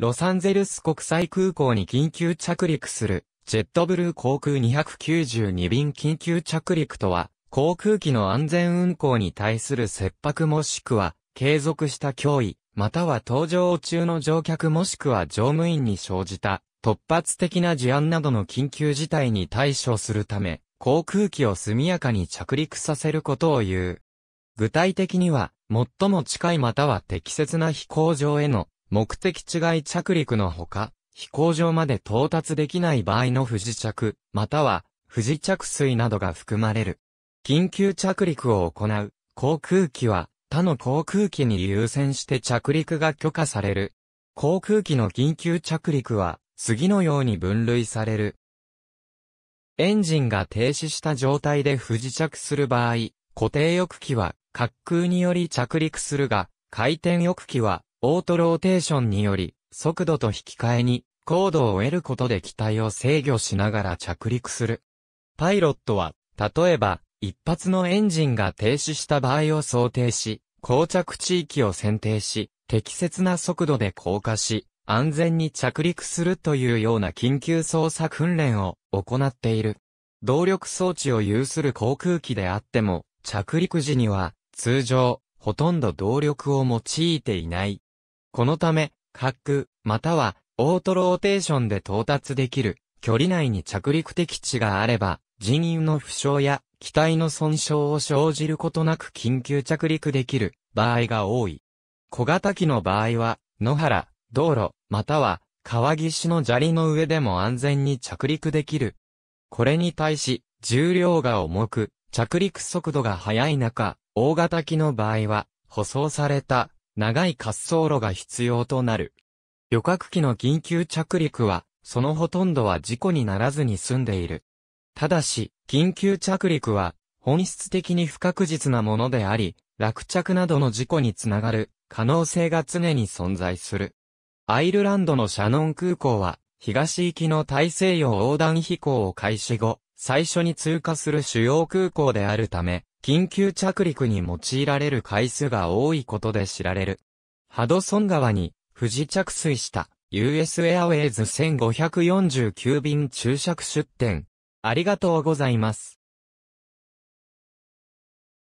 ロサンゼルス国際空港に緊急着陸する、ジェットブルー航空292便緊急着陸とは、航空機の安全運航に対する切迫もしくは、継続した脅威、または搭乗中の乗客もしくは乗務員に生じた、突発的な事案などの緊急事態に対処するため、航空機を速やかに着陸させることを言う。具体的には、最も近いまたは適切な飛行場への目的地外着陸のほか、飛行場まで到達できない場合の不時着、または不時着水などが含まれる。緊急着陸を行う航空機は他の航空機に優先して着陸が許可される。航空機の緊急着陸は次のように分類される。エンジンが停止した状態で不時着する場合、固定翼機は滑空により着陸するが、回転翼機はオートローテーションにより、速度と引き換えに、高度を得ることで機体を制御しながら着陸する。パイロットは、例えば、一発のエンジンが停止した場合を想定し、降着地域を選定し、適切な速度で降下し、安全に着陸するというような緊急操作訓練を行っている。動力装置を有する航空機であっても、着陸時には、通常、ほとんど動力を用いていない。このため、滑空、または、オートローテーションで到達できる、距離内に着陸的地があれば、人員の負傷や、機体の損傷を生じることなく緊急着陸できる場合が多い。小型機の場合は、野原、道路、または川岸の砂利の上でも安全に着陸できる。これに対し、重量が重く、着陸速度が速い中、大型機の場合は、舗装された長い滑走路が必要となる。旅客機の緊急着陸は、そのほとんどは事故にならずに済んでいる。ただし、緊急着陸は、本質的に不確実なものであり、落着などの事故につながる可能性が常に存在する。アイルランドのシャノン空港は、東行きの大西洋横断飛行を開始後、最初に通過する主要空港であるため、緊急着陸に用いられる回数が多いことで知られる。ハドソン川に不時着水した US エアウェイズ1549便注釈出店。ありがとうございます。